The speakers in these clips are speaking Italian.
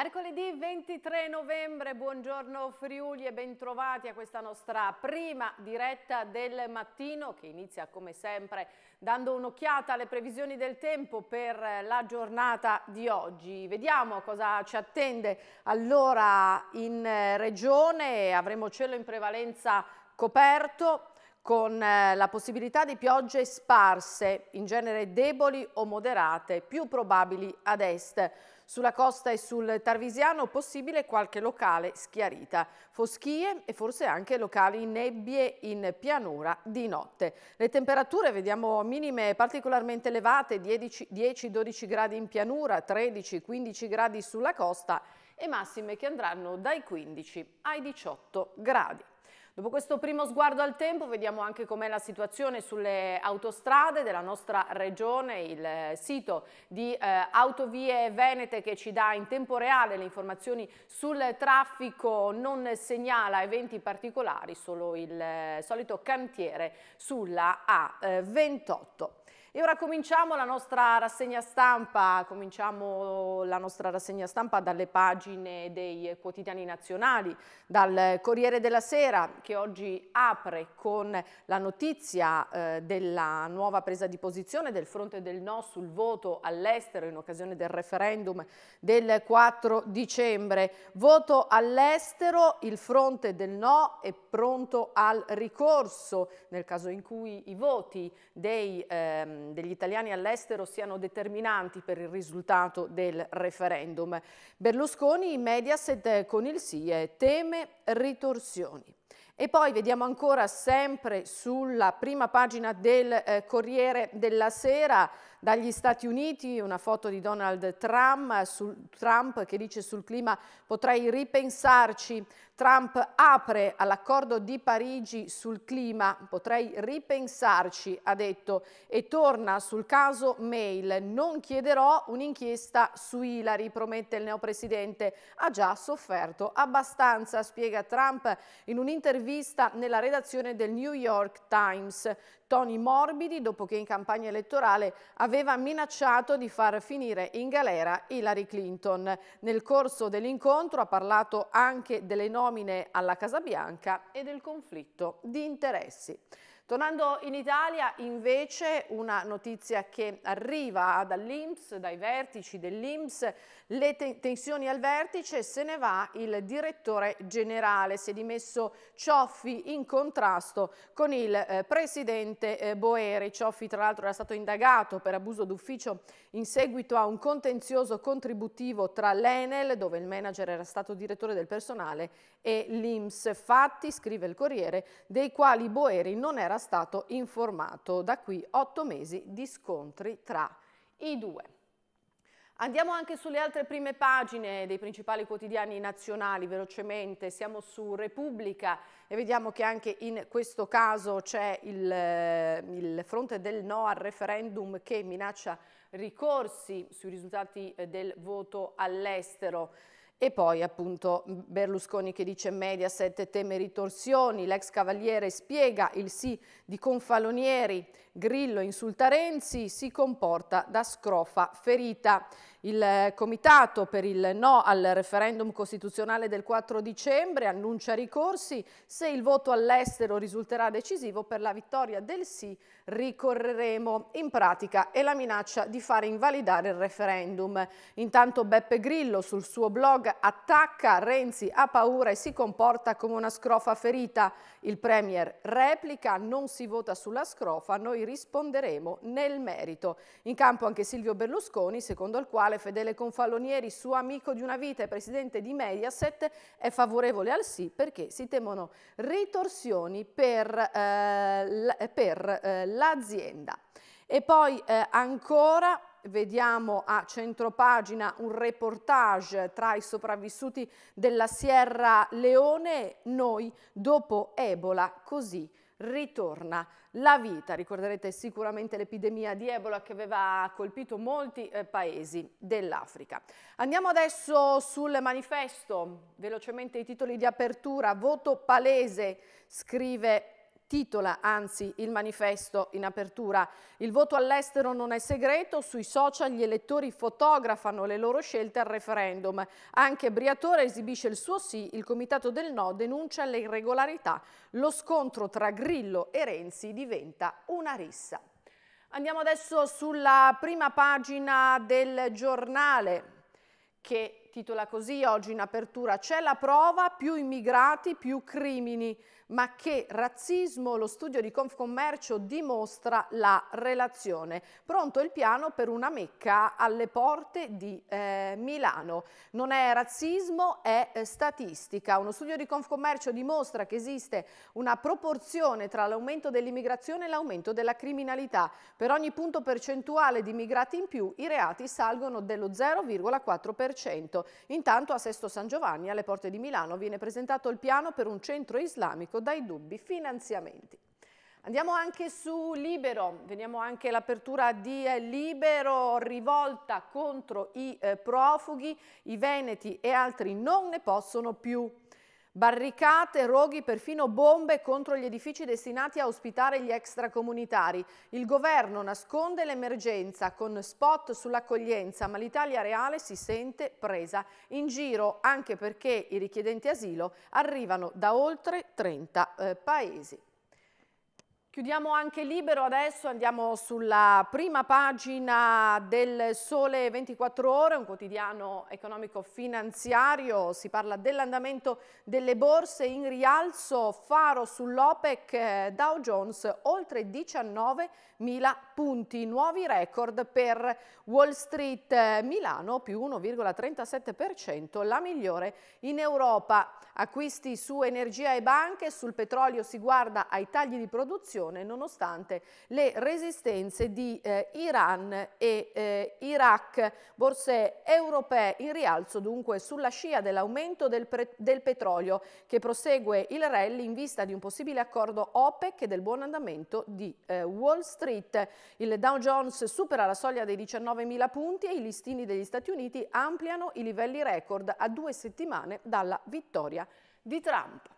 Mercoledì 23 novembre, buongiorno Friuli e bentrovati a questa nostra prima diretta del mattino che inizia come sempre dando un'occhiata alle previsioni del tempo per la giornata di oggi. Vediamo cosa ci attende allora in regione, avremo cielo in prevalenza coperto con eh, la possibilità di piogge sparse, in genere deboli o moderate, più probabili ad est. Sulla costa e sul Tarvisiano possibile qualche locale schiarita, foschie e forse anche locali nebbie in pianura di notte. Le temperature vediamo minime particolarmente elevate, 10-12 gradi in pianura, 13-15 gradi sulla costa e massime che andranno dai 15 ai 18 gradi. Dopo questo primo sguardo al tempo vediamo anche com'è la situazione sulle autostrade della nostra regione, il eh, sito di eh, Autovie Venete che ci dà in tempo reale le informazioni sul traffico, non segnala eventi particolari, solo il eh, solito cantiere sulla A28. Eh, e ora cominciamo la nostra rassegna stampa, cominciamo la nostra rassegna stampa dalle pagine dei quotidiani nazionali, dal Corriere della Sera che oggi apre con la notizia eh, della nuova presa di posizione del fronte del no sul voto all'estero in occasione del referendum del 4 dicembre. Voto all'estero, il fronte del no è pronto al ricorso nel caso in cui i voti dei... Ehm, Ehm, degli italiani all'estero siano determinanti per il risultato del referendum. Berlusconi in Mediaset con il sì e teme ritorsioni. E poi vediamo ancora sempre sulla prima pagina del eh, Corriere della Sera dagli Stati Uniti una foto di Donald Trump, sul, Trump che dice sul clima potrei ripensarci. Trump apre all'accordo di Parigi sul clima, potrei ripensarci, ha detto, e torna sul caso Mail. Non chiederò un'inchiesta su Hillary, promette il neopresidente. Ha già sofferto abbastanza, spiega Trump in un'intervista nella redazione del New York Times toni morbidi dopo che in campagna elettorale aveva minacciato di far finire in galera Hillary Clinton. Nel corso dell'incontro ha parlato anche delle nomine alla Casa Bianca e del conflitto di interessi. Tornando in Italia invece una notizia che arriva dall'Inps, dai vertici dell'Inps, le te tensioni al vertice, se ne va il direttore generale, si è dimesso Cioffi in contrasto con il eh, presidente eh, Boeri. Cioffi tra l'altro era stato indagato per abuso d'ufficio in seguito a un contenzioso contributivo tra l'Enel, dove il manager era stato direttore del personale, e l'IMS fatti, scrive il Corriere, dei quali Boeri non era stato informato. Da qui otto mesi di scontri tra i due. Andiamo anche sulle altre prime pagine dei principali quotidiani nazionali, velocemente, siamo su Repubblica e vediamo che anche in questo caso c'è il, eh, il fronte del no al referendum che minaccia ricorsi sui risultati eh, del voto all'estero. E poi appunto Berlusconi che dice Mediaset teme ritorsioni, l'ex cavaliere spiega il sì di Confalonieri, Grillo insulta Renzi, si comporta da scrofa ferita. Il comitato per il no al referendum costituzionale del 4 dicembre annuncia ricorsi. Se il voto all'estero risulterà decisivo per la vittoria del sì, ricorreremo. In pratica è la minaccia di fare invalidare il referendum. Intanto Beppe Grillo sul suo blog attacca Renzi ha paura e si comporta come una scrofa ferita. Il premier replica non si vota sulla scrofa, noi risponderemo nel merito. In campo anche Silvio Berlusconi, secondo il quale liberale Fedele Confalonieri, suo amico di una vita e presidente di Mediaset, è favorevole al sì perché si temono ritorsioni per, eh, per eh, l'azienda. E poi eh, ancora vediamo a centropagina un reportage tra i sopravvissuti della Sierra Leone, noi dopo Ebola, così ritorna la vita. Ricorderete sicuramente l'epidemia di Ebola che aveva colpito molti eh, paesi dell'Africa. Andiamo adesso sul manifesto, velocemente i titoli di apertura, voto palese, scrive titola anzi il manifesto in apertura. Il voto all'estero non è segreto, sui social gli elettori fotografano le loro scelte al referendum. Anche Briatore esibisce il suo sì, il comitato del no denuncia le irregolarità. Lo scontro tra Grillo e Renzi diventa una rissa. Andiamo adesso sulla prima pagina del giornale che titola così oggi in apertura C'è la prova, più immigrati, più crimini ma che razzismo, lo studio di Confcommercio dimostra la relazione. Pronto il piano per una mecca alle porte di eh, Milano. Non è razzismo, è eh, statistica. Uno studio di Confcommercio dimostra che esiste una proporzione tra l'aumento dell'immigrazione e l'aumento della criminalità. Per ogni punto percentuale di immigrati in più i reati salgono dello 0,4%. Intanto a Sesto San Giovanni, alle porte di Milano, viene presentato il piano per un centro islamico pubblico dai dubbi finanziamenti. Andiamo anche su Libero, veniamo anche all'apertura di eh, Libero rivolta contro i eh, profughi, i veneti e altri non ne possono più. Barricate, roghi, perfino bombe contro gli edifici destinati a ospitare gli extracomunitari. Il governo nasconde l'emergenza con spot sull'accoglienza, ma l'Italia reale si sente presa in giro anche perché i richiedenti asilo arrivano da oltre 30 eh, paesi. Chiudiamo anche libero adesso, andiamo sulla prima pagina del Sole 24 Ore, un quotidiano economico-finanziario, si parla dell'andamento delle borse in rialzo, faro sull'OPEC, eh, Dow Jones oltre 19.000 punti, nuovi record per Wall Street, eh, Milano più 1,37%, la migliore in Europa, acquisti su energia e banche, sul petrolio si guarda ai tagli di produzione, soluzione nonostante le resistenze di eh, Iran e eh, Iraq. Borse europee in rialzo dunque sulla scia dell'aumento del, del petrolio che prosegue il rally in vista di un possibile accordo OPEC e del buon andamento di eh, Wall Street. Il Dow Jones supera la soglia dei 19.000 punti e i listini degli Stati Uniti ampliano i livelli record a due settimane dalla vittoria di Trump.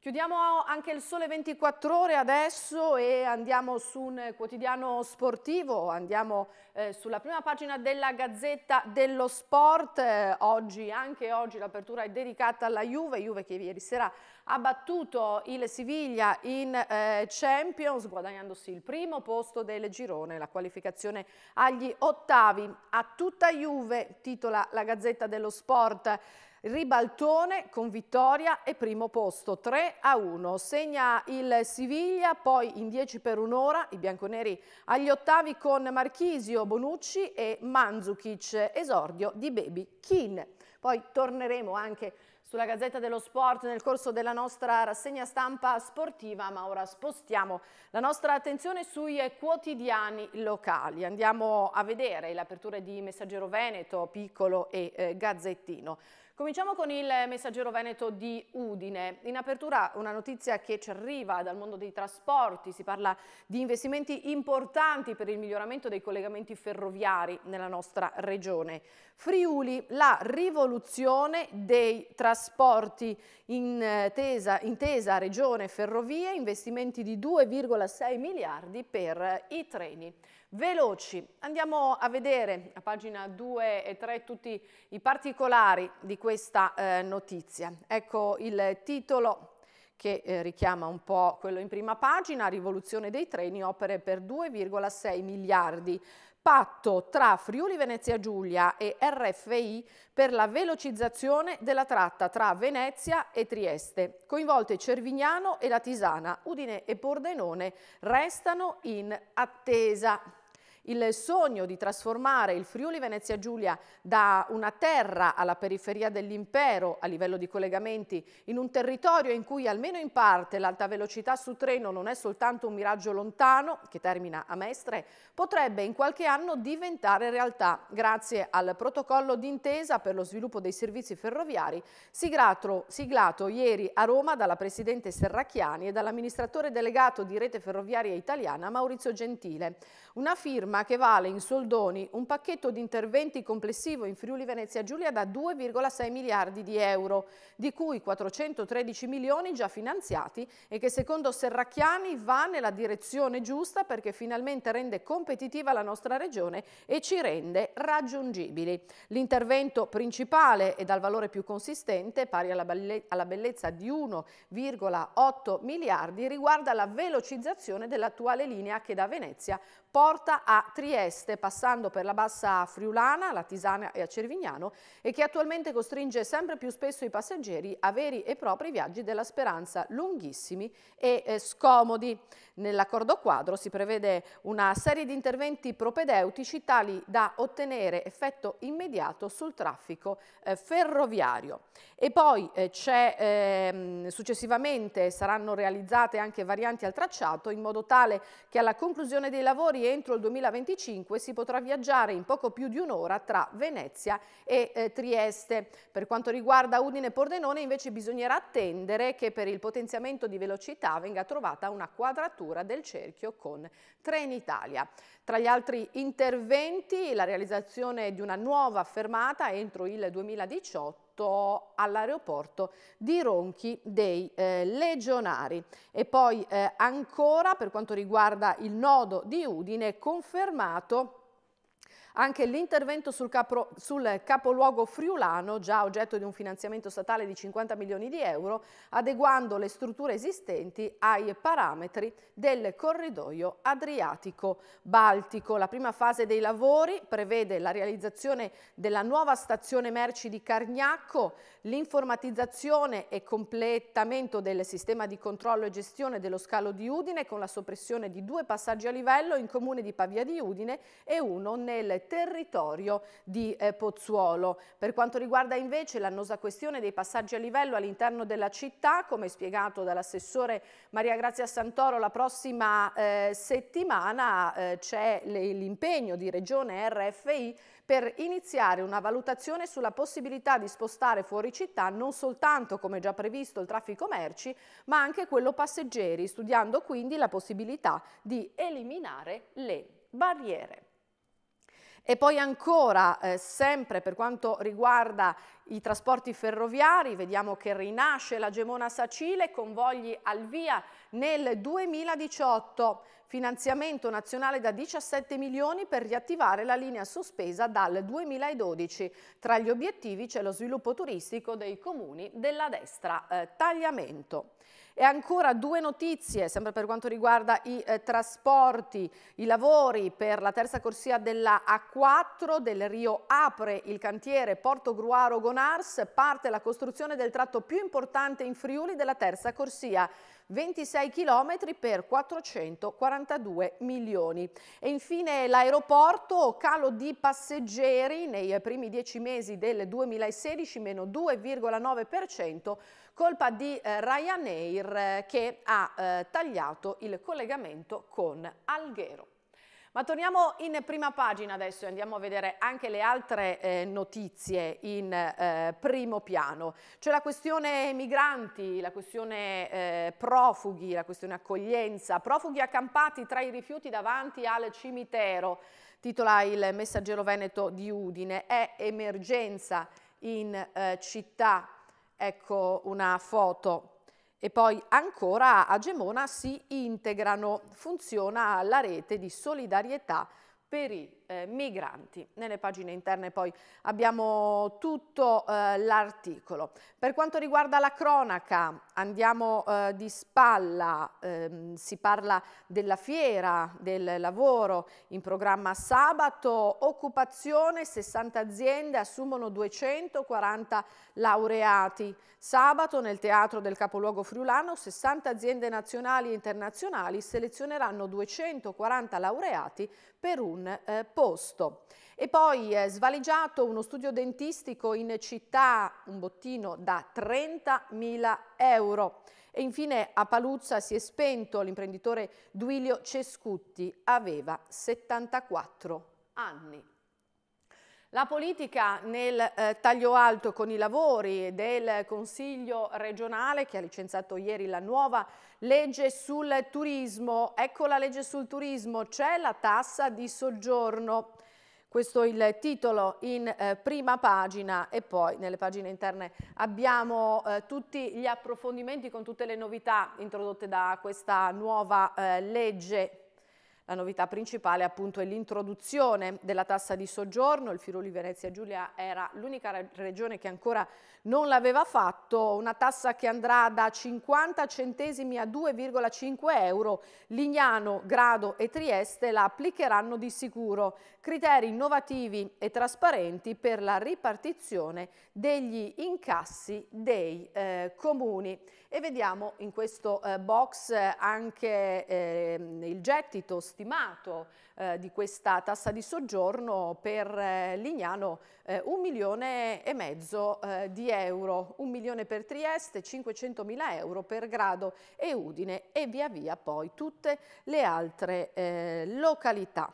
Chiudiamo anche il sole 24 ore adesso e andiamo su un quotidiano sportivo, andiamo eh, sulla prima pagina della Gazzetta dello Sport, eh, oggi, anche oggi l'apertura è dedicata alla Juve, Juve che ieri sera ha battuto il Siviglia in eh, Champions guadagnandosi il primo posto del girone, la qualificazione agli ottavi, a tutta Juve titola la Gazzetta dello Sport. Ribaltone con vittoria e primo posto 3 a 1. Segna il Siviglia, poi in 10 per un'ora i bianconeri agli ottavi con Marchisio, Bonucci e Manzukic, esordio di Baby Kin. Poi torneremo anche sulla Gazzetta dello Sport nel corso della nostra rassegna stampa sportiva, ma ora spostiamo la nostra attenzione sui quotidiani locali. Andiamo a vedere l'apertura di Messaggero Veneto, Piccolo e eh, Gazzettino. Cominciamo con il messaggero veneto di Udine. In apertura una notizia che ci arriva dal mondo dei trasporti, si parla di investimenti importanti per il miglioramento dei collegamenti ferroviari nella nostra regione. Friuli, la rivoluzione dei trasporti intesa, eh, intesa regione ferrovie, investimenti di 2,6 miliardi per i treni veloci. Andiamo a vedere a pagina 2 e 3 tutti i particolari di questo questa eh, notizia. Ecco il titolo che eh, richiama un po' quello in prima pagina, rivoluzione dei treni, opere per 2,6 miliardi patto tra Friuli Venezia Giulia e RFI per la velocizzazione della tratta tra Venezia e Trieste. Coinvolte Cervignano e la Tisana, Udine e Pordenone restano in attesa il sogno di trasformare il Friuli Venezia Giulia da una terra alla periferia dell'impero a livello di collegamenti in un territorio in cui almeno in parte l'alta velocità su treno non è soltanto un miraggio lontano, che termina a Mestre, potrebbe in qualche anno diventare realtà grazie al protocollo d'intesa per lo sviluppo dei servizi ferroviari siglato, siglato ieri a Roma dalla Presidente Serracchiani e dall'amministratore delegato di Rete Ferroviaria Italiana Maurizio Gentile. Una firma stima che vale in soldoni un pacchetto di interventi complessivo in Friuli Venezia Giulia da 2,6 miliardi di euro, di cui 413 milioni già finanziati e che secondo Serracchiani va nella direzione giusta perché finalmente rende competitiva la nostra regione e ci rende raggiungibili. L'intervento principale e dal valore più consistente, pari alla, alla bellezza di 1,8 miliardi, riguarda la velocizzazione dell'attuale linea che da Venezia porta a Trieste, passando per la bassa friulana, la Tisana e a Cervignano e che attualmente costringe sempre più spesso i passeggeri a veri e propri viaggi della speranza lunghissimi e eh, scomodi. Nell'accordo quadro si prevede una serie di interventi propedeutici tali da ottenere effetto immediato sul traffico eh, ferroviario. E poi eh, ehm, successivamente saranno realizzate anche varianti al tracciato in modo tale che alla conclusione dei lavori entro il 2020 2025 si potrà viaggiare in poco più di un'ora tra Venezia e eh, Trieste. Per quanto riguarda Udine e Pordenone invece bisognerà attendere che per il potenziamento di velocità venga trovata una quadratura del cerchio con Trenitalia. Tra gli altri interventi la realizzazione di una nuova fermata entro il 2018 condotto all'aeroporto di Ronchi dei eh, Legionari. E poi eh, ancora per quanto riguarda il nodo di Udine, confermato anche l'intervento sul, sul capoluogo friulano, già oggetto di un finanziamento statale di 50 milioni di euro, adeguando le strutture esistenti ai parametri del corridoio Adriatico-Baltico. La prima fase dei lavori prevede la realizzazione della nuova stazione merci di Cargnacco, l'informatizzazione e completamento del sistema di controllo e gestione dello scalo di Udine con la soppressione di due passaggi a livello in comune di Pavia di Udine e uno nel territorio territorio di eh, Pozzuolo. Per quanto riguarda invece l'annosa questione dei passaggi a livello all'interno della città, come spiegato dall'assessore Maria Grazia Santoro, la prossima eh, settimana eh, c'è l'impegno di Regione RFI per iniziare una valutazione sulla possibilità di spostare fuori città non soltanto, come già previsto, il traffico merci, ma anche quello passeggeri, studiando quindi la possibilità di eliminare le barriere. E poi ancora, eh, sempre per quanto riguarda i trasporti ferroviari, vediamo che rinasce la Gemona Sacile, convogli al via nel 2018, finanziamento nazionale da 17 milioni per riattivare la linea sospesa dal 2012. Tra gli obiettivi c'è lo sviluppo turistico dei comuni della destra eh, Tagliamento. E ancora due notizie, sempre per quanto riguarda i eh, trasporti, i lavori per la terza corsia della A4 del Rio apre il cantiere Porto Gruaro Gonars, parte la costruzione del tratto più importante in Friuli della terza corsia. 26 km per 442 milioni. E infine l'aeroporto, calo di passeggeri nei primi dieci mesi del 2016, meno 2,9% colpa di eh, Ryanair eh, che ha eh, tagliato il collegamento con Alghero. Ma torniamo in prima pagina adesso e andiamo a vedere anche le altre eh, notizie in eh, primo piano. C'è la questione migranti, la questione eh, profughi, la questione accoglienza, profughi accampati tra i rifiuti davanti al cimitero, titola il messaggero veneto di Udine, è emergenza in città Ecco una foto. E poi ancora a Gemona si integrano, funziona la rete di solidarietà per i eh, migranti. Nelle pagine interne poi abbiamo tutto eh, l'articolo. Per quanto riguarda la cronaca, andiamo eh, di spalla, ehm, si parla della fiera del lavoro in programma sabato, occupazione, 60 aziende assumono 240 laureati. Sabato nel teatro del capoluogo friulano 60 aziende nazionali e internazionali selezioneranno 240 laureati per un eh, posto. E poi è eh, svaligiato uno studio dentistico in città, un bottino da 30.000 euro. E infine a Paluzza si è spento l'imprenditore Duilio Cescutti, aveva 74 anni. La politica nel eh, taglio alto con i lavori del Consiglio regionale che ha licenziato ieri la nuova legge sul turismo. Ecco la legge sul turismo, c'è la tassa di soggiorno. Questo è il titolo in eh, prima pagina e poi nelle pagine interne abbiamo eh, tutti gli approfondimenti con tutte le novità introdotte da questa nuova eh, legge la novità principale appunto è l'introduzione della tassa di soggiorno, il Friuli Venezia Giulia era l'unica regione che ancora non l'aveva fatto, una tassa che andrà da 50 centesimi a 2,5 euro, Lignano, Grado e Trieste la applicheranno di sicuro, criteri innovativi e trasparenti per la ripartizione degli incassi dei eh, comuni e vediamo in questo eh, box eh, anche eh, il gettito stimato eh, di questa tassa di soggiorno per eh, Lignano eh, un milione e mezzo di euro, un milione per Trieste, 500 mila euro per Grado e Udine e via via poi tutte le altre località.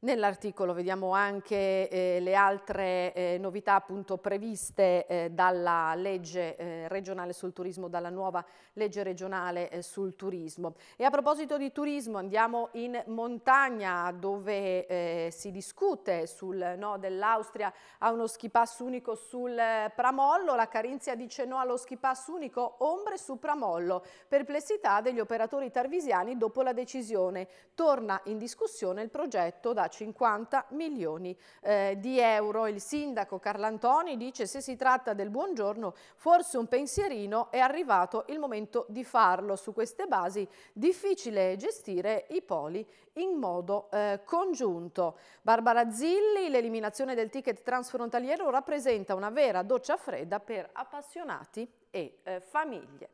Nell'articolo vediamo anche eh, le altre eh, novità appunto, previste eh, dalla legge eh, regionale sul turismo, dalla nuova legge regionale eh, sul turismo. E a proposito di turismo andiamo in montagna dove eh, si discute sul no dell'Austria a uno schipass unico sul Pramollo, la Carinzia dice no allo schipass unico, ombre su Pramollo, perplessità degli operatori tarvisiani dopo la decisione. Torna in discussione il progetto da 50 milioni eh, di euro. Il sindaco Carlantoni dice se si tratta del buongiorno forse un pensierino è arrivato il momento di farlo. Su queste basi difficile gestire i poli in modo eh, congiunto. Barbara Zilli, l'eliminazione del ticket transfrontaliero rappresenta una vera doccia fredda per appassionati e eh, famiglie.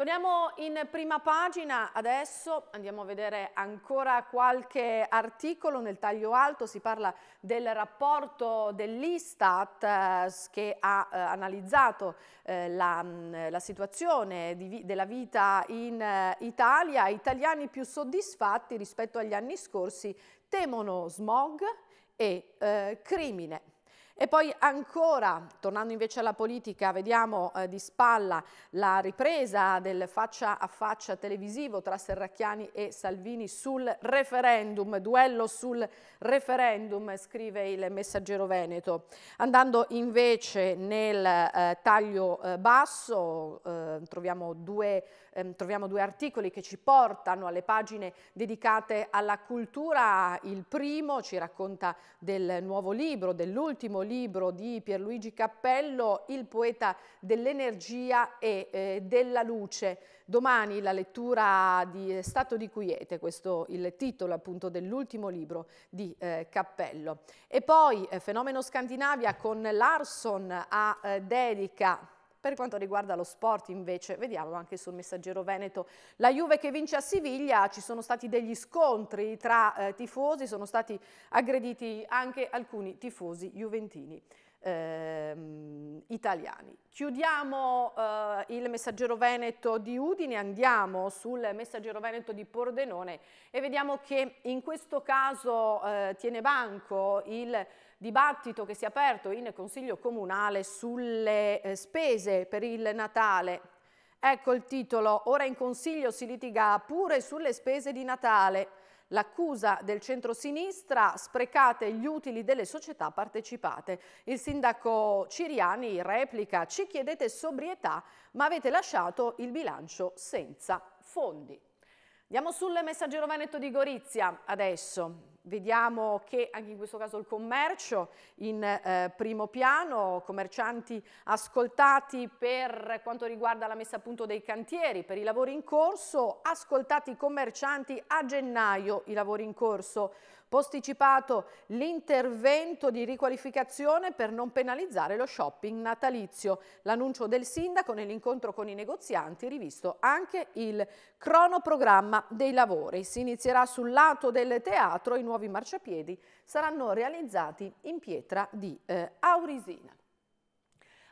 Torniamo in prima pagina adesso, andiamo a vedere ancora qualche articolo nel taglio alto, si parla del rapporto dell'Istat eh, che ha eh, analizzato eh, la, mm, la, situazione di, della vita in eh, Italia, italiani più soddisfatti rispetto agli anni scorsi temono smog e eh, crimine. E poi ancora, tornando invece alla politica, vediamo eh, di spalla la ripresa del faccia a faccia televisivo tra Serracchiani e Salvini sul referendum, duello sul referendum, scrive il messaggero Veneto. Andando invece nel eh, taglio eh, basso eh, troviamo due ehm, troviamo due articoli che ci portano alle pagine dedicate alla cultura. Il primo ci racconta del nuovo libro, dell'ultimo libro di Pierluigi Cappello, Il poeta dell'energia e eh, della luce. Domani la lettura di eh, Stato di Quiete, questo il titolo appunto dell'ultimo libro di eh, Cappello. E poi eh, Fenomeno Scandinavia con Larson a eh, dedica per quanto riguarda lo sport invece, vediamo anche sul messaggero Veneto, la Juve che vince a Siviglia, ci sono stati degli scontri tra eh, tifosi, sono stati aggrediti anche alcuni tifosi juventini. Ehm, italiani. Chiudiamo eh, il messaggero Veneto di Udine, andiamo sul messaggero Veneto di Pordenone e vediamo che in questo caso eh, tiene banco il dibattito che si è aperto in Consiglio Comunale sulle eh, spese per il Natale. Ecco il titolo, ora in Consiglio si litiga pure sulle spese di Natale. L'accusa del centrosinistra sprecate gli utili delle società partecipate. Il sindaco Ciriani replica ci chiedete sobrietà ma avete lasciato il bilancio senza fondi. Andiamo sul messaggero Veneto di Gorizia adesso. Vediamo che anche in questo caso il commercio in eh, primo piano, commercianti ascoltati per quanto riguarda la messa a punto dei cantieri, per i lavori in corso, ascoltati i commercianti a gennaio i lavori in corso posticipato l'intervento di riqualificazione per non penalizzare lo shopping natalizio. L'annuncio del sindaco nell'incontro con i negozianti rivisto anche il cronoprogramma dei lavori. Si inizierà sul lato del teatro, i nuovi marciapiedi saranno realizzati in pietra di eh, Aurisina.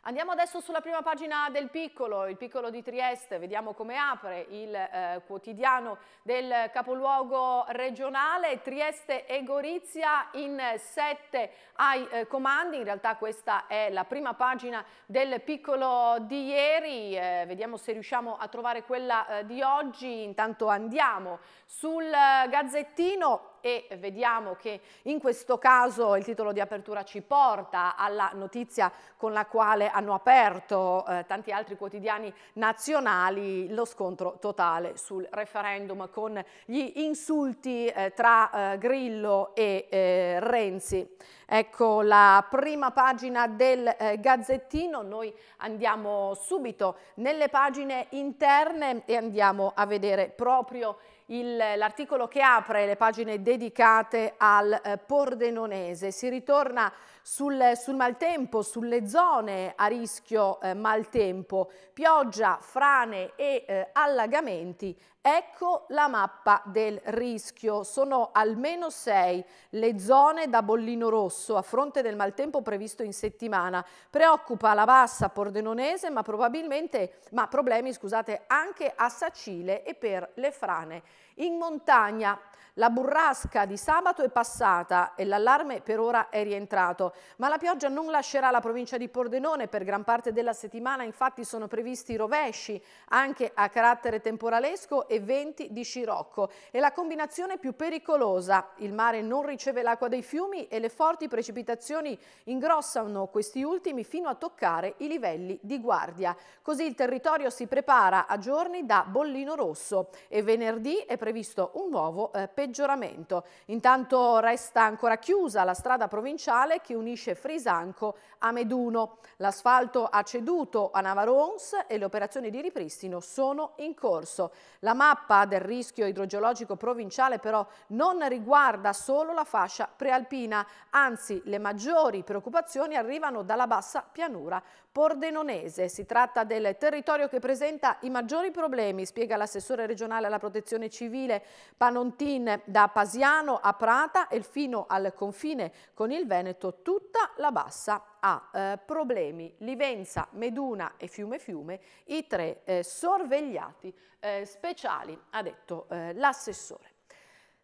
Andiamo adesso sulla prima pagina del Piccolo, il Piccolo di Trieste, vediamo come apre il eh, quotidiano del capoluogo regionale, Trieste e Gorizia in sette ai eh, comandi, in realtà questa è la prima pagina del Piccolo di ieri, eh, vediamo se riusciamo a trovare quella eh, di oggi, intanto andiamo sul eh, Gazzettino e vediamo che in questo caso il titolo di apertura ci porta alla notizia con la quale hanno aperto eh, tanti altri quotidiani nazionali lo scontro totale sul referendum con gli insulti eh, tra eh, Grillo e eh, Renzi. Ecco la prima pagina del eh, Gazzettino, noi andiamo subito nelle pagine interne e andiamo a vedere proprio l'articolo che apre le pagine dedicate al eh, Pordenonese. Si ritorna sul, sul maltempo, sulle zone a rischio eh, maltempo, pioggia, frane e eh, allagamenti Ecco la mappa del rischio. Sono almeno sei le zone da bollino rosso a fronte del maltempo previsto in settimana. Preoccupa la bassa pordenonese, ma probabilmente ma problemi, scusate, anche a Sacile e per le frane. In montagna la burrasca di sabato è passata e l'allarme per ora è rientrato ma la pioggia non lascerà la provincia di Pordenone per gran parte della settimana, infatti sono previsti rovesci anche a carattere temporalesco e venti di scirocco. È la combinazione più pericolosa, il mare non riceve l'acqua dei fiumi e le forti precipitazioni ingrossano questi ultimi fino a toccare i livelli di guardia. Così il territorio si prepara a giorni da bollino rosso e venerdì è previsto un nuovo eh, peggioramento. Intanto resta ancora chiusa la strada provinciale che unisce Frisanco a Meduno. L'asfalto ha ceduto a Navarons e le operazioni di ripristino sono in corso. La mappa del rischio idrogeologico provinciale però non riguarda solo la fascia prealpina, anzi le maggiori preoccupazioni arrivano dalla bassa pianura Pordenonese. Si tratta del territorio che presenta i maggiori problemi, spiega l'assessore regionale alla protezione civile Panontin da Pasiano a Prata e fino al confine con il Veneto tutta la bassa ha eh, problemi. Livenza, Meduna e Fiume Fiume, i tre eh, sorvegliati eh, speciali, ha detto eh, l'assessore.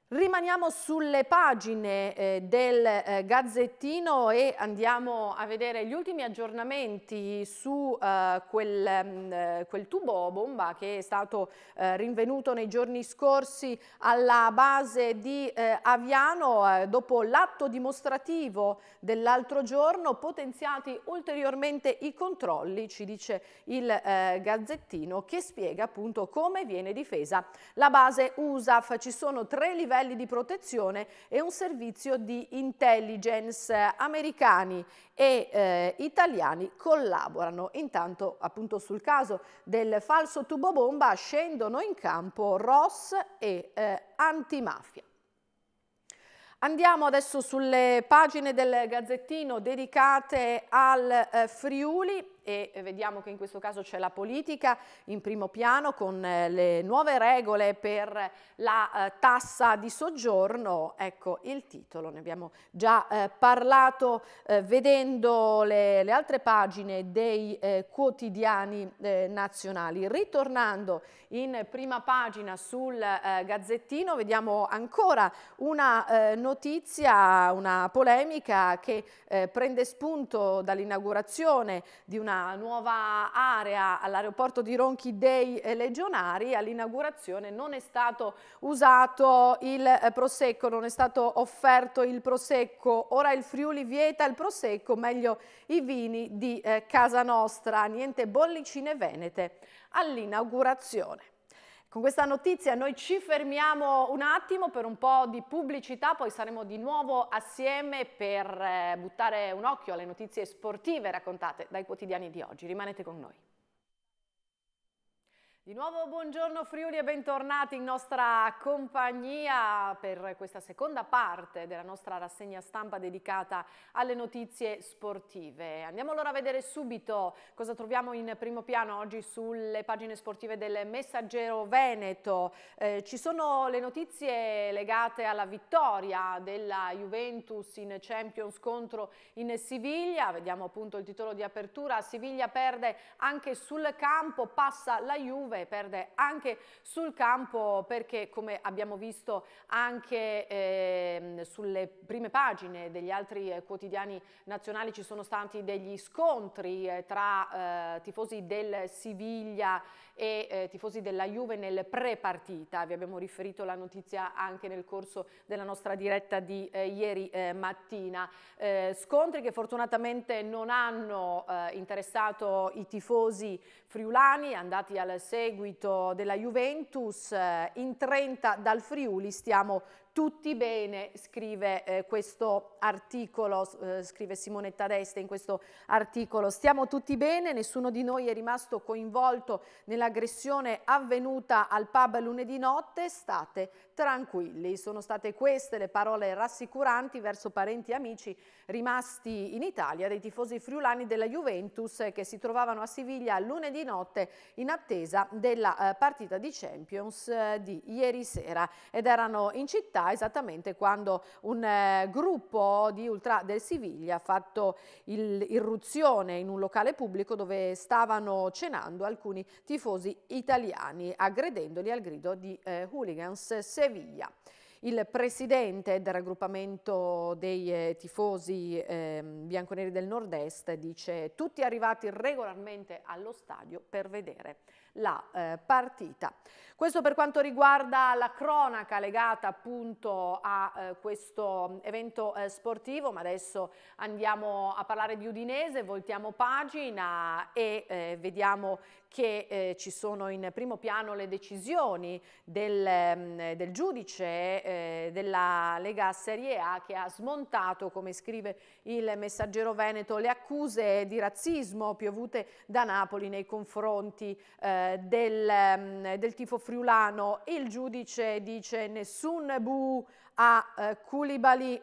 Rimaniamo sulle pagine eh, del eh, Gazzettino e andiamo a vedere gli ultimi aggiornamenti su eh, quel, mh, mm, eh, quel, tubo bomba che è stato eh, rinvenuto nei giorni scorsi alla base di eh, Aviano dopo l'atto dimostrativo dell'altro giorno potenziati ulteriormente i controlli, ci dice il Gazzettino che spiega appunto come viene difesa la base USAF. Ci sono tre livelli livelli di protezione e un servizio di intelligence americani e eh, italiani collaborano. Intanto appunto sul caso del falso tubo bomba scendono in campo ROS e eh, antimafia. Andiamo adesso sulle pagine del Gazzettino dedicate al eh, Friuli e vediamo che in questo caso c'è la politica in primo piano con eh, le nuove regole per la eh, tassa di soggiorno, ecco il titolo, ne abbiamo già eh, parlato eh, vedendo le, le, altre pagine dei eh, quotidiani eh, nazionali. Ritornando in prima pagina sul Gazzettino vediamo ancora una notizia, una polemica che prende spunto dall'inaugurazione di una una nuova area all'aeroporto di Ronchi dei eh, Legionari, all'inaugurazione non è stato usato il eh, prosecco, non è stato offerto il prosecco, ora il Friuli vieta il prosecco, meglio i vini di eh, casa nostra, niente bollicine venete all'inaugurazione. Con questa notizia noi ci fermiamo un attimo per un po' di pubblicità, poi saremo di nuovo assieme per eh, buttare un occhio alle notizie sportive raccontate dai quotidiani di oggi. Rimanete con noi. Di nuovo buongiorno Friuli e bentornati in nostra compagnia per questa seconda parte della nostra rassegna stampa dedicata alle notizie sportive. Andiamo allora a vedere subito cosa troviamo in primo piano oggi sulle pagine sportive del Messaggero Veneto. Eh, ci sono le notizie legate alla vittoria della Juventus in Champions contro in Siviglia, vediamo appunto il titolo di apertura, Siviglia perde anche sul campo, passa la Juve Juve perde anche sul campo perché come abbiamo visto anche eh, sulle prime pagine degli altri eh, quotidiani nazionali ci sono stati degli scontri eh, tra eh, tifosi del Siviglia e eh, tifosi della Juve nel pre-partita. Vi abbiamo riferito la notizia anche nel corso della nostra diretta di eh, ieri eh, mattina. Eh, scontri che fortunatamente non hanno eh, interessato i tifosi friulani andati al seguito della Juventus in 30 dal Friuli stiamo tutti bene, scrive eh, questo articolo, eh, scrive Simone Tadeste in questo articolo, stiamo tutti bene, nessuno di noi è rimasto coinvolto nell'aggressione avvenuta al pub lunedì notte, state tranquilli. Sono state queste le parole rassicuranti verso parenti e amici rimasti in Italia dei tifosi friulani della Juventus che si trovavano a Siviglia lunedì notte in attesa della eh, partita di Champions eh, di ieri sera ed erano in città esattamente quando un eh, gruppo di ultra del Siviglia ha fatto il, irruzione in un locale pubblico dove stavano cenando alcuni tifosi italiani aggredendoli al grido di eh, hooligans Sevilla. Il presidente del raggruppamento dei eh, tifosi eh, bianconeri del nord-est dice tutti arrivati regolarmente allo stadio per vedere la eh, partita. Questo per quanto riguarda la cronaca legata appunto a eh, questo evento eh, sportivo, ma adesso andiamo a parlare di Udinese, voltiamo pagina e eh, vediamo che eh, ci sono in primo piano le decisioni del, mm, del giudice eh, della Lega Serie A che ha smontato, come scrive il messaggero Veneto, le accuse di razzismo piovute da Napoli nei confronti eh, del, mm, del, tifo friulano. Il giudice dice nessun bu a eh, Koulibaly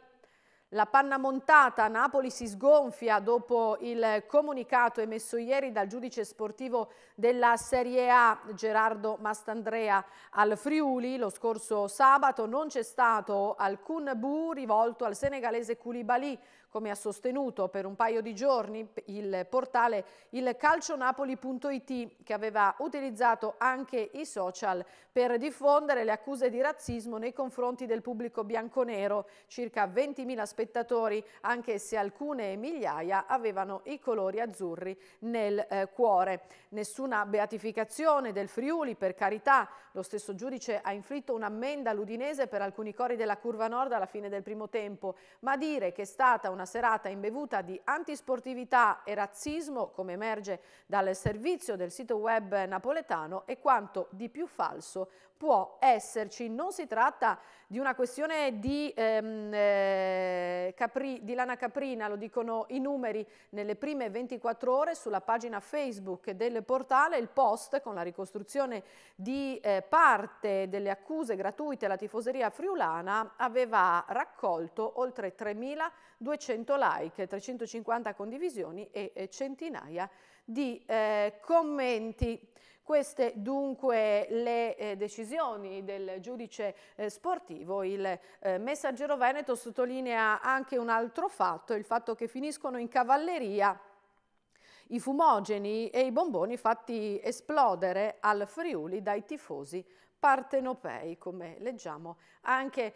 la panna montata, Napoli si sgonfia dopo il comunicato emesso ieri dal giudice sportivo della Serie A Gerardo Mastandrea al Friuli. Lo scorso sabato non c'è stato alcun bu rivolto al senegalese Koulibaly come ha sostenuto per un paio di giorni il portale ilcalcionapoli.it che aveva utilizzato anche i social per diffondere le accuse di razzismo nei confronti del pubblico bianconero, circa 20.000 spettatori anche se alcune migliaia avevano i colori azzurri nel eh, cuore. Nessuna beatificazione del Friuli, per carità, lo stesso giudice ha inflitto un'ammenda all'Udinese per alcuni cori della Curva Nord alla fine del primo tempo, ma dire che è stata una una serata imbevuta di antisportività e razzismo, come emerge dal servizio del sito web napoletano, e quanto di più falso può esserci, non si tratta di una questione di, ehm, eh, capri, di lana caprina, lo dicono i numeri, nelle prime 24 ore sulla pagina Facebook del portale il post con la ricostruzione di eh, parte delle accuse gratuite alla tifoseria friulana aveva raccolto oltre 3.200 like, 350 condivisioni e, e eh, centinaia di eh, commenti. Queste dunque le eh, decisioni del giudice eh, sportivo. Il eh, messaggero Veneto sottolinea anche un altro fatto, il fatto che finiscono in cavalleria i fumogeni e i bomboni fatti esplodere al Friuli dai tifosi partenopei, come leggiamo anche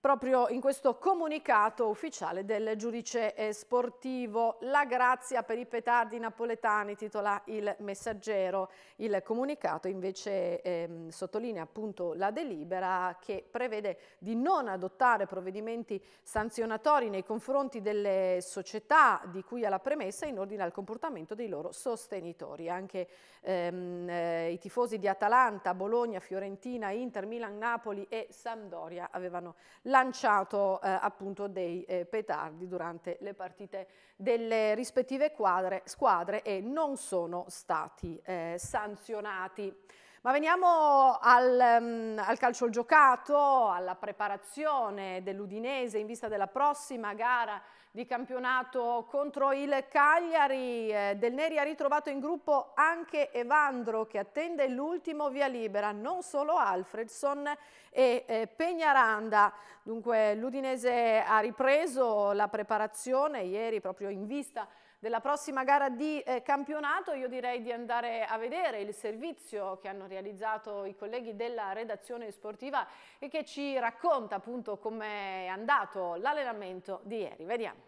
proprio in questo comunicato ufficiale del giudice eh, sportivo. La grazia per i petardi napoletani, titola il messaggero. Il comunicato invece ehm, sottolinea appunto la delibera che prevede di non adottare provvedimenti sanzionatori nei confronti delle società di cui la premessa in ordine al comportamento dei loro sostenitori. Anche ehm, eh, i tifosi di Atalanta, Bologna, Fiorentina, Inter, Milan, Napoli e Sampdoria avevano lanciato eh, appunto dei eh, petardi durante le partite delle rispettive quadre, squadre e non sono stati eh, sanzionati. Ma veniamo al, um, al calcio giocato, alla preparazione dell'Udinese in vista della prossima gara di campionato contro il Cagliari. Eh, Del Neri ha ritrovato in gruppo anche Evandro che attende l'ultimo via libera, non solo Alfredson e eh, Pegnaranda. Dunque l'Udinese ha ripreso la preparazione ieri proprio in vista della prossima gara di eh, campionato, io direi di andare a vedere il servizio che hanno realizzato i colleghi della redazione sportiva e che ci racconta appunto come è andato l'allenamento di ieri. Vediamo.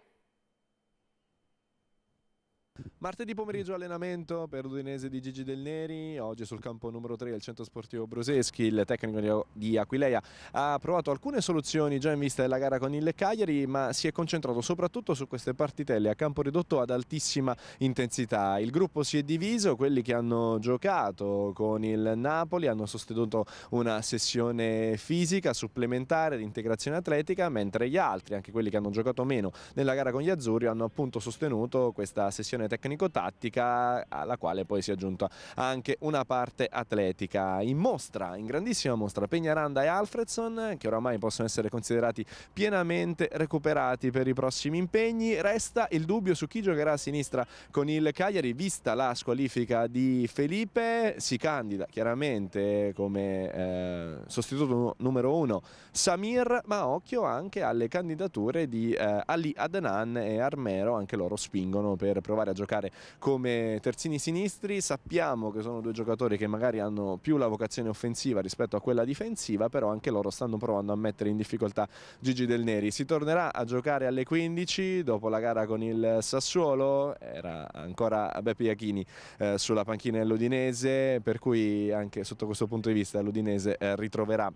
Martedì pomeriggio allenamento per l'Udinese di Gigi Del Neri, oggi sul campo numero 3 del centro sportivo Bruseschi, il tecnico di Aquileia ha provato alcune soluzioni già in vista della gara con il Cagliari ma si è concentrato soprattutto su queste partitelle a campo ridotto ad altissima intensità. Il gruppo si è diviso, quelli che hanno giocato con il Napoli hanno sostenuto una sessione fisica supplementare di integrazione atletica mentre gli altri, anche quelli che hanno giocato meno nella gara con gli Azzurri hanno appunto sostenuto questa sessione formazione tecnico-tattica alla quale poi si è aggiunta anche una parte atletica. In mostra, in grandissima mostra, Peñaranda e Alfredson che oramai possono essere considerati pienamente recuperati per i prossimi impegni. Resta il dubbio su chi giocherà a sinistra con il Cagliari, vista la squalifica di Felipe, si candida chiaramente come eh, sostituto numero uno Samir, ma occhio anche alle candidature di eh, Ali Adnan e Armero, anche loro spingono per provare andare a giocare come terzini sinistri, sappiamo che sono due giocatori che magari hanno più la vocazione offensiva rispetto a quella difensiva, però anche loro stanno provando a mettere in difficoltà Gigi Del Neri. Si tornerà a giocare alle 15 dopo la gara con il Sassuolo, era ancora Beppe Iachini eh, sulla panchina dell'Udinese, per cui anche sotto questo punto di vista l'Udinese eh, ritroverà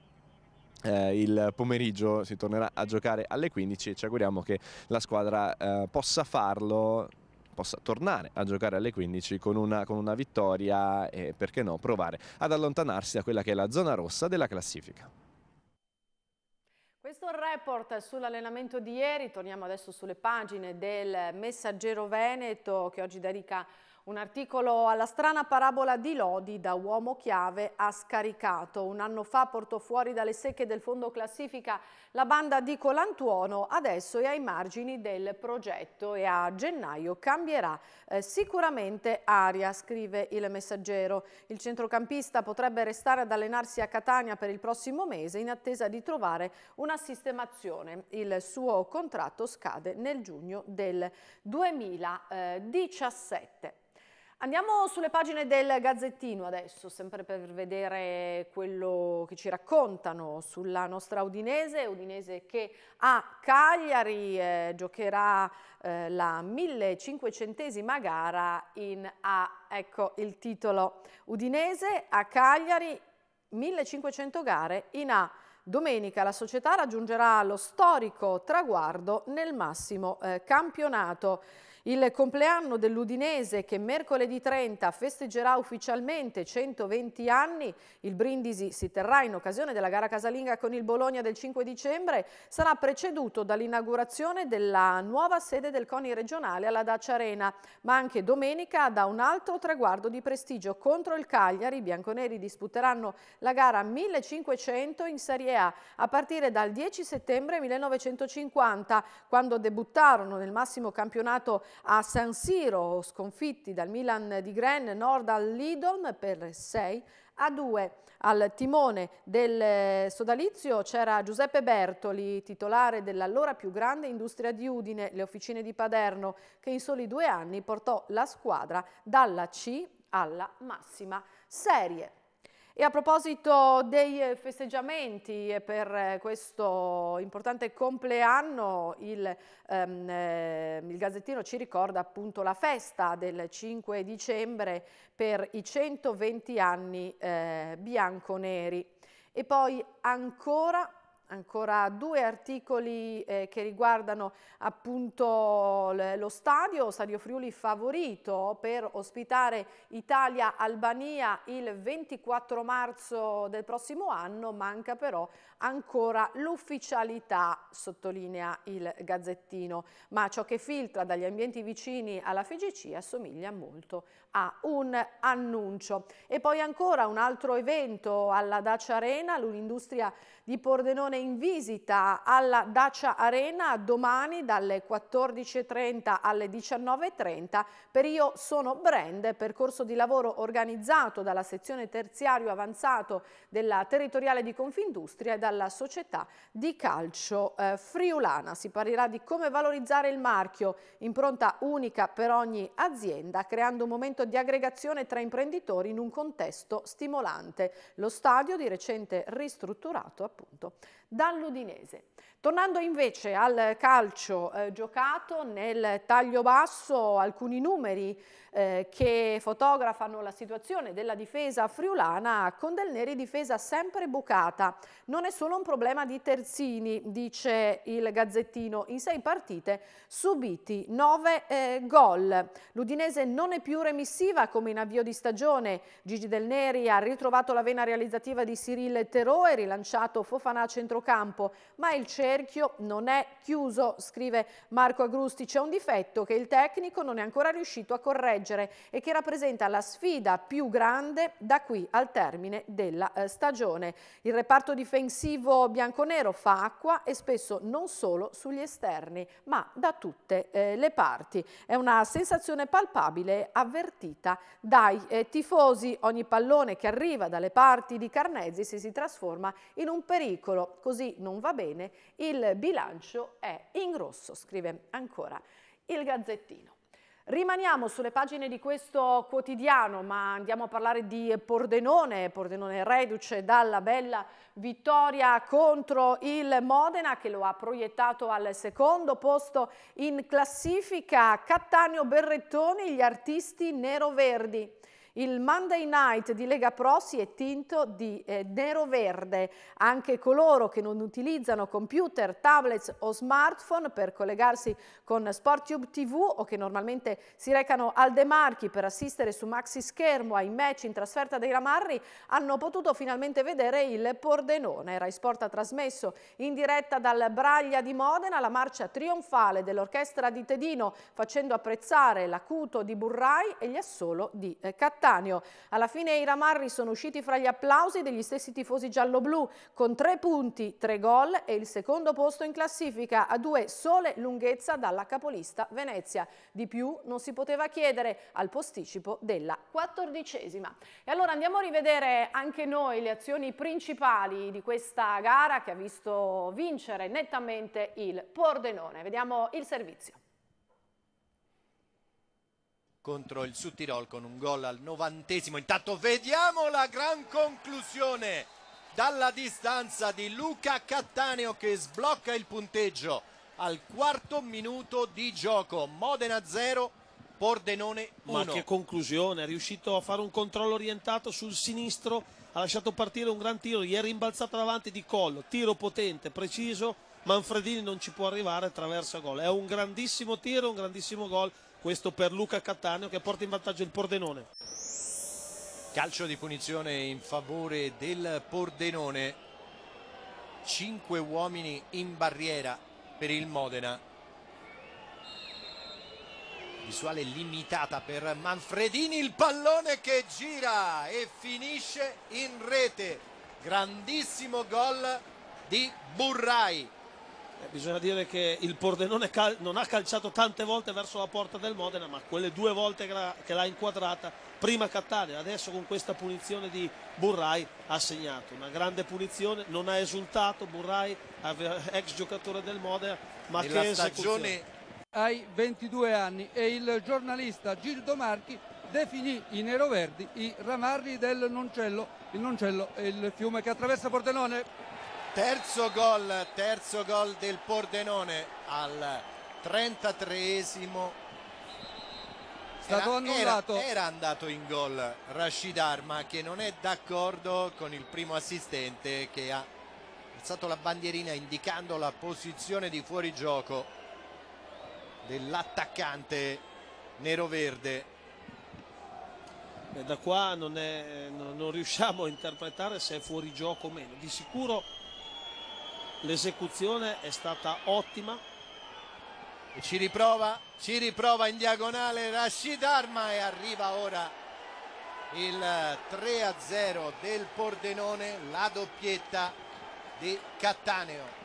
eh, il pomeriggio si tornerà a giocare alle 15 e ci auguriamo che la squadra eh, possa farlo possa tornare a giocare alle 15 con una, con una vittoria e perché no provare ad allontanarsi da quella che è la zona rossa della classifica. Questo è il report sull'allenamento di ieri, torniamo adesso sulle pagine del Messaggero Veneto che oggi dedica un articolo alla strana parabola di Lodi da uomo chiave ha scaricato. Un anno fa portò fuori dalle secche del fondo classifica la banda di Colantuono, adesso è ai margini del progetto e a gennaio cambierà eh, sicuramente aria, scrive il messaggero. Il centrocampista potrebbe restare ad allenarsi a Catania per il prossimo mese in attesa di trovare una sistemazione. Il suo contratto scade nel giugno del 2017. Andiamo sulle pagine del Gazzettino adesso, sempre per vedere quello che ci raccontano sulla nostra Udinese, Udinese che a Cagliari eh, giocherà eh, la 1500esima gara in A, ecco il titolo, Udinese a Cagliari 1500 gare in A. Domenica la società raggiungerà lo storico traguardo nel massimo eh, campionato. Il compleanno dell'Udinese che mercoledì 30 festeggerà ufficialmente 120 anni, il brindisi si terrà in occasione della gara casalinga con il Bologna del 5 dicembre, sarà preceduto dall'inaugurazione della nuova sede del CONI regionale alla Dacia Arena, ma anche domenica da un altro traguardo di prestigio contro il Cagliari. I bianconeri disputeranno la gara 1500 in Serie A a partire dal 10 settembre 1950, quando debuttarono nel massimo campionato a San Siro, sconfitti dal Milan di Gren, Nord al Lidom per 6 a 2. Al timone del eh, sodalizio c'era Giuseppe Bertoli, titolare dell'allora più grande industria di Udine, le officine di Paderno, che in soli due anni portò la squadra dalla C alla massima serie. E a proposito dei eh, festeggiamenti per eh, questo importante compleanno, il, um, il, Gazzettino ci ricorda appunto la festa del 5 dicembre per i 120 anni eh, bianco-neri. E poi ancora ancora due articoli eh, che riguardano appunto lo stadio, Stadio Friuli favorito per ospitare Italia-Albania il 24 marzo del prossimo anno, manca però ancora l'ufficialità, sottolinea il Gazzettino, ma ciò che filtra dagli ambienti vicini alla FGC assomiglia molto a un annuncio. E poi ancora un altro evento alla Dacia Arena, l'Unindustria di Pordenone Frosinone in visita alla Dacia Arena domani dalle 14.30 alle 19.30 per Io Sono Brand, percorso di lavoro organizzato dalla sezione terziario avanzato della territoriale di Confindustria e dalla società di calcio eh, friulana. Si parlerà di come valorizzare il marchio, impronta unica per ogni azienda, creando un momento di aggregazione tra imprenditori in un contesto stimolante. Lo stadio di recente ristrutturato appunto dall'Udinese. Tornando invece al calcio eh, giocato, nel taglio basso alcuni numeri eh, che fotografano la situazione della difesa friulana, con Del Neri difesa sempre bucata. Non è solo un problema di terzini, dice il Gazzettino, in sei partite subiti nove eh, gol. L'Udinese non è più remissiva come in avvio di stagione. Gigi Del Neri ha ritrovato la vena realizzativa di Cyril Terò e rilanciato Fofana a centrocampo, ma il cielo cerchio non è chiuso, scrive Marco Agrusti. C'è un difetto che il tecnico non è ancora riuscito a correggere e che rappresenta la sfida più grande da qui al termine della eh, stagione. Il reparto difensivo bianconero fa acqua e spesso non solo sugli esterni, ma da tutte eh, le parti. È una sensazione palpabile avvertita dai eh, tifosi. Ogni pallone che arriva dalle parti di Carnezzi si, si trasforma in un pericolo, così non va bene il bilancio è in grosso, scrive ancora il Gazzettino. Rimaniamo sulle pagine di questo quotidiano, ma andiamo a parlare di Pordenone, Pordenone reduce dalla bella vittoria contro il Modena che lo ha proiettato al secondo posto in classifica. Cattaneo Berrettoni, gli artisti nero-verdi. Il Monday Night di Lega Pro si è tinto di eh, nero-verde. Anche coloro che non utilizzano computer, tablets o smartphone per collegarsi con SportTube TV o che normalmente si recano al De Marchi per assistere su maxi schermo ai match in trasferta dei Ramarri hanno potuto finalmente vedere il Pordenone. Rai Sport ha trasmesso in diretta dal Braglia di Modena la marcia trionfale dell'orchestra di Tedino facendo apprezzare l'acuto di Burrai e gli assolo di eh, Cattaneo istantaneo. Alla fine i ramarri sono usciti fra gli applausi degli stessi tifosi giallo-blu, con tre punti, tre gol e il secondo posto in classifica, a due sole lunghezza dalla capolista Venezia. Di più non si poteva chiedere al posticipo della quattordicesima. E allora andiamo a rivedere anche noi le azioni principali di questa gara che ha visto vincere nettamente il Pordenone. Vediamo il servizio contro il Sud Tirol con un gol al novantesimo. Intanto vediamo la gran conclusione dalla distanza di Luca Cattaneo che sblocca il punteggio al quarto minuto di gioco. Modena 0, Pordenone 1. Ma che conclusione, è riuscito a fare un controllo orientato sul sinistro, ha lasciato partire un gran tiro, gli è rimbalzato davanti di collo, tiro potente, preciso. Manfredini non ci può arrivare attraverso gol. È un grandissimo tiro, un grandissimo gol questo per Luca Cattaneo che porta in vantaggio il Pordenone calcio di punizione in favore del Pordenone 5 uomini in barriera per il Modena visuale limitata per Manfredini il pallone che gira e finisce in rete grandissimo gol di Burrai eh, bisogna dire che il Pordenone non ha calciato tante volte verso la porta del Modena, ma quelle due volte che l'ha inquadrata, prima Cattaneo, adesso con questa punizione di Burrai ha segnato. Una grande punizione, non ha esultato Burrai, ex giocatore del Modena, ma Nella che stagione ai 22 anni e il giornalista Gildo Marchi definì i neroverdi i ramarri del Noncello, il Noncello è il fiume che attraversa Pordenone. Terzo gol, terzo gol del Pordenone al 33esimo. Stato era, Era, era andato in gol Rashid Arma che non è d'accordo con il primo assistente che ha alzato la bandierina indicando la posizione di fuorigioco dell'attaccante nero-verde. Da qua non, è, non riusciamo a interpretare se è fuorigioco o meno. Di sicuro l'esecuzione è stata ottima. E ci riprova, ci riprova in diagonale Rashid Arma e arriva ora il 3-0 a del Pordenone, la doppietta di Cattaneo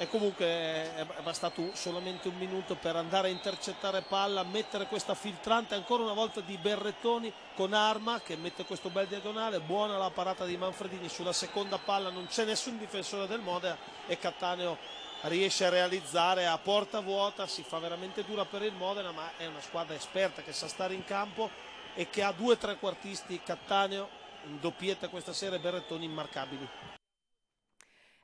e comunque è bastato solamente un minuto per andare a intercettare palla, mettere questa filtrante ancora una volta di Berrettoni con Arma che mette questo bel diagonale, buona la parata di Manfredini sulla seconda palla, non c'è nessun difensore del Modena e Cattaneo riesce a realizzare a porta vuota, si fa veramente dura per il Modena ma è una squadra esperta che sa stare in campo e che ha due trequartisti Cattaneo in doppietta questa sera e Berrettoni immarcabili.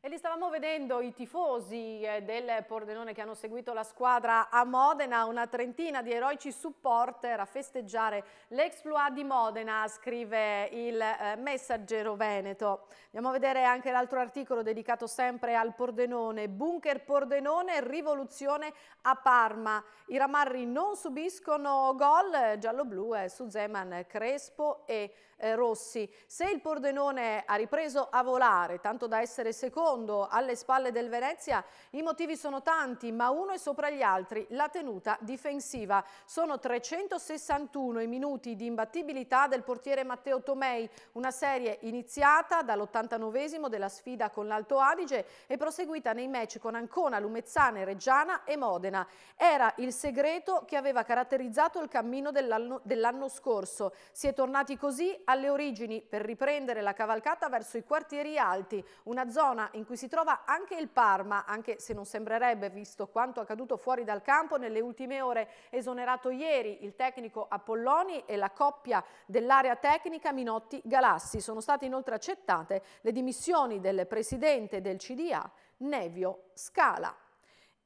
E li stavamo vedendo i tifosi eh, del Pordenone che hanno seguito la squadra a Modena, una trentina di eroici supporter a festeggiare l'exploit di Modena, scrive il eh, messaggero Veneto. Andiamo a vedere anche l'altro articolo dedicato sempre al Pordenone, Bunker Pordenone, rivoluzione a Parma. I ramarri non subiscono gol, giallo-blu è Suzeman Crespo e eh, Rossi, se il Pordenone ha ripreso a volare, tanto da essere secondo alle spalle del Venezia, i motivi sono tanti, ma uno è sopra gli altri, la tenuta difensiva. Sono 361 i minuti di imbattibilità del portiere Matteo Tomei, una serie iniziata dall'89 della sfida con l'Alto Adige e proseguita nei match con Ancona, Lumezzane, Reggiana e Modena. Era il segreto che aveva caratterizzato il cammino dell'anno dell scorso. Si è tornati così alle origini per riprendere la cavalcata verso i quartieri alti, una zona in cui si trova anche il Parma, anche se non sembrerebbe visto quanto accaduto fuori dal campo nelle ultime ore esonerato ieri il tecnico Apolloni e la coppia dell'area tecnica Minotti-Galassi. Sono state inoltre accettate le dimissioni del presidente del CDA Nevio Scala.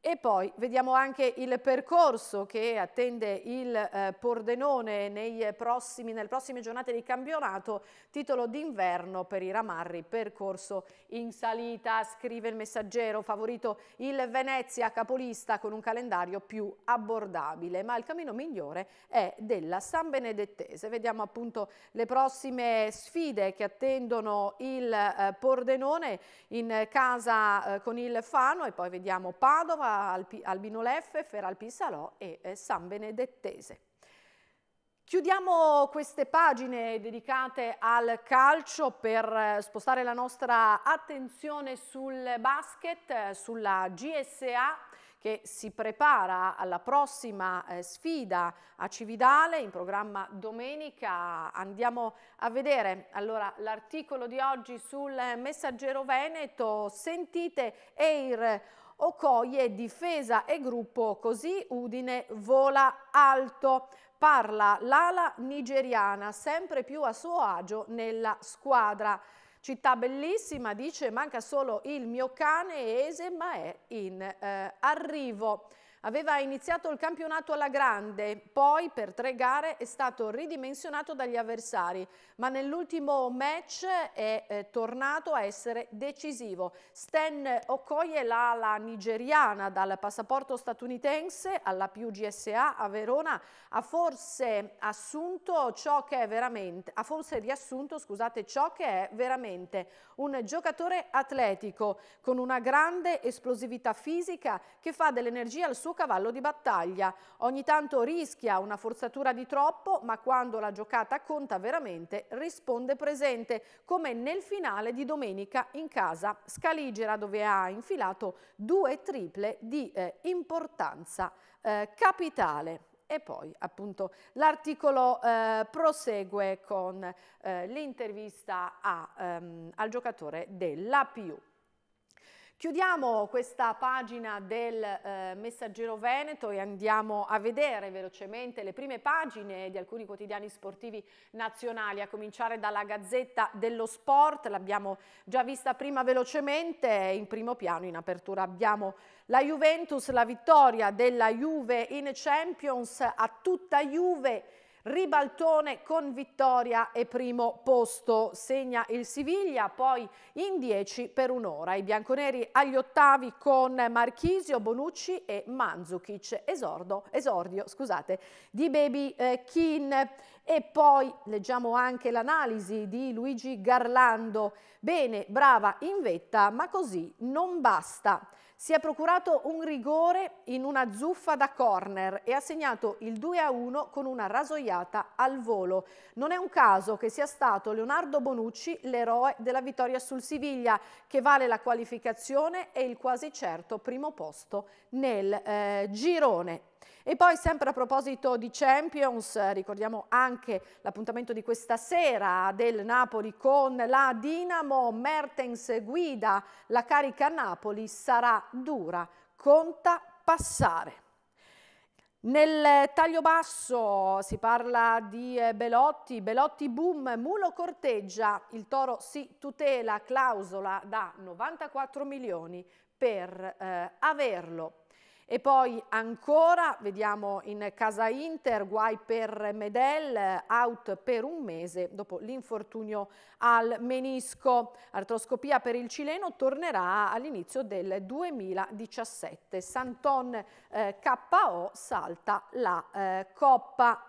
E poi vediamo anche il percorso che attende il eh, Pordenone prossimi, nelle prossime giornate di campionato, titolo d'inverno per i Ramarri, percorso in salita, scrive il messaggero, favorito il Venezia capolista con un calendario più abbordabile, ma il cammino migliore è della San Benedettese. Vediamo appunto le prossime sfide che attendono il eh, Pordenone in casa eh, con il Fano e poi vediamo Padova, Alpi, Albino Leffe, Feralpi Salò e eh, San Benedettese. Chiudiamo queste pagine dedicate al calcio per eh, spostare la nostra attenzione sul basket, eh, sulla GSA che si prepara alla prossima eh, sfida a Cividale in programma domenica. Andiamo a vedere allora l'articolo di oggi sul Messaggero Veneto. Sentite Eir Okoye, difesa e gruppo così Udine vola alto. Parla l'ala nigeriana, sempre più a suo agio nella squadra. Città bellissima, dice manca solo il mio cane e Esema è in eh, arrivo. Aveva iniziato il campionato alla grande, poi per tre gare è stato ridimensionato dagli avversari, ma nell'ultimo match è eh, tornato a essere decisivo. Stan Okoye, l'ala nigeriana dal passaporto statunitense alla più GSA a Verona, ha forse assunto ciò che è veramente, ha forse riassunto, scusate, ciò che è veramente un giocatore atletico con una grande esplosività fisica che fa dell'energia al suo suo cavallo di battaglia. Ogni tanto rischia una forzatura di troppo, ma quando la giocata conta veramente risponde presente, come nel finale di domenica in casa Scaligera, dove ha infilato due triple di eh, importanza eh, capitale. E poi appunto l'articolo eh, prosegue con eh, l'intervista ehm, al giocatore della PU. Chiudiamo questa pagina del eh, Messaggero Veneto e andiamo a vedere velocemente le prime pagine di alcuni quotidiani sportivi nazionali, a cominciare dalla Gazzetta dello Sport, l'abbiamo già vista prima velocemente, in primo piano in apertura abbiamo la Juventus, la vittoria della Juve in Champions a tutta Juve, ribaltone con vittoria e primo posto segna il Siviglia, poi in 10 per un'ora. I bianconeri agli ottavi con Marchisio, Bonucci e Manzukic, esordo, esordio scusate, di Baby eh, Kin. E poi leggiamo anche l'analisi di Luigi Garlando. Bene, brava in vetta, ma così non basta si è procurato un rigore in una zuffa da corner e ha segnato il 2-1 con una rasoiata al volo. Non è un caso che sia stato Leonardo Bonucci l'eroe della vittoria sul Siviglia, che vale la qualificazione e il quasi certo primo posto nel eh, girone. E poi sempre a proposito di Champions, eh, ricordiamo anche l'appuntamento di questa sera del Napoli con la Dinamo, Mertens guida, la carica a Napoli sarà dura, conta passare. Nel taglio basso si parla di eh, Belotti, Belotti boom, mulo corteggia, il toro si tutela, clausola da 94 milioni per eh, averlo. E poi ancora, vediamo in casa Inter, guai per Medel, out per un mese dopo l'infortunio al menisco. Artroscopia per il cileno tornerà all'inizio del 2017. Santon eh, KO salta la eh, Coppa.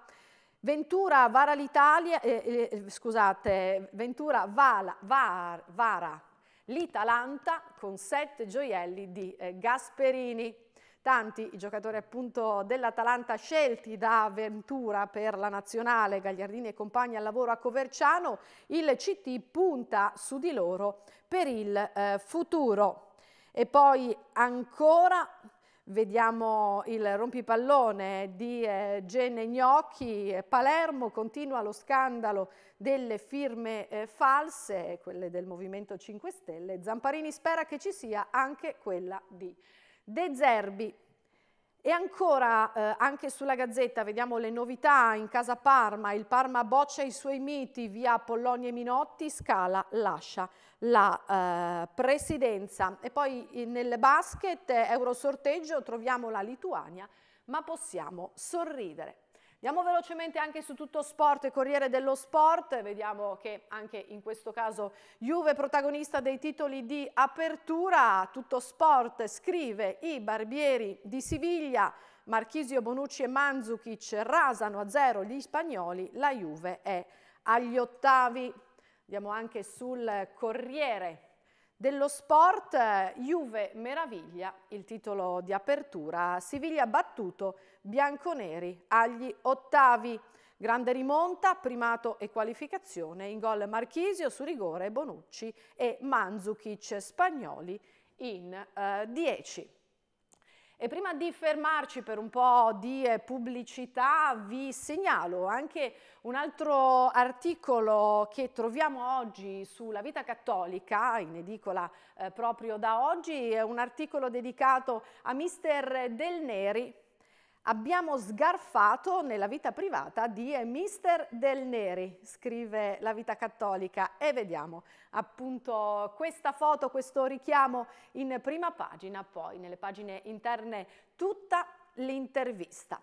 Ventura vara l'Italia, eh, eh, scusate, Ventura vala, var, vara l'Italanta con sette gioielli di eh, Gasperini. Tanti i giocatori appunto dell'Atalanta scelti da Ventura per la nazionale, Gagliardini e compagni al lavoro a Coverciano, il CT punta su di loro per il eh, futuro. E poi ancora Vediamo il rompipallone di eh, Gene Gnocchi, Palermo continua lo scandalo delle firme eh, false, quelle del Movimento 5 Stelle, Zamparini spera che ci sia anche quella di De Zerbi. E ancora eh, anche sulla Gazzetta vediamo le novità in casa Parma, il Parma boccia i suoi miti via Pollonia e Minotti, Scala lascia la eh, presidenza. E poi eh, nel basket Eurosorteggio troviamo la Lituania, ma possiamo sorridere. Andiamo velocemente anche su tutto sport e Corriere dello Sport, vediamo che anche in questo caso Juve protagonista dei titoli di apertura, tutto sport scrive i barbieri di Siviglia, Marchisio, Bonucci e Manzukic rasano a zero gli spagnoli, la Juve è agli ottavi. Andiamo anche sul Corriere dello sport Juve meraviglia, il titolo di apertura, Siviglia battuto bianconeri agli ottavi. Grande rimonta, primato e qualificazione in gol Marchisio su rigore Bonucci e Manzukic spagnoli in eh, 10. E prima di fermarci per un po' di eh, pubblicità vi segnalo anche un altro articolo che troviamo oggi sulla vita cattolica, in edicola eh, proprio da oggi, è un articolo dedicato a Mister Del Neri Abbiamo sgarfato nella vita privata di Mister Del Neri, scrive la vita cattolica e vediamo appunto questa foto, questo richiamo in prima pagina, poi nelle pagine interne tutta l'intervista.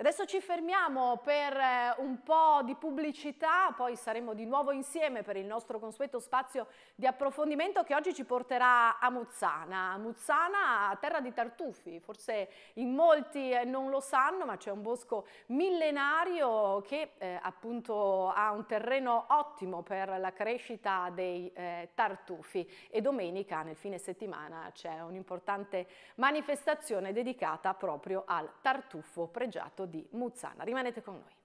Adesso ci fermiamo per eh, un po' di pubblicità, poi saremo di nuovo insieme per il nostro consueto spazio di approfondimento che oggi ci porterà a Muzzana. Muzzana, terra di tartufi, forse in molti eh, non lo sanno, ma c'è un bosco millenario che eh, appunto ha un terreno ottimo per la crescita dei eh, tartufi e domenica nel fine settimana c'è un'importante manifestazione dedicata proprio al tartufo pregiato di Muzzana. Rimanete con noi.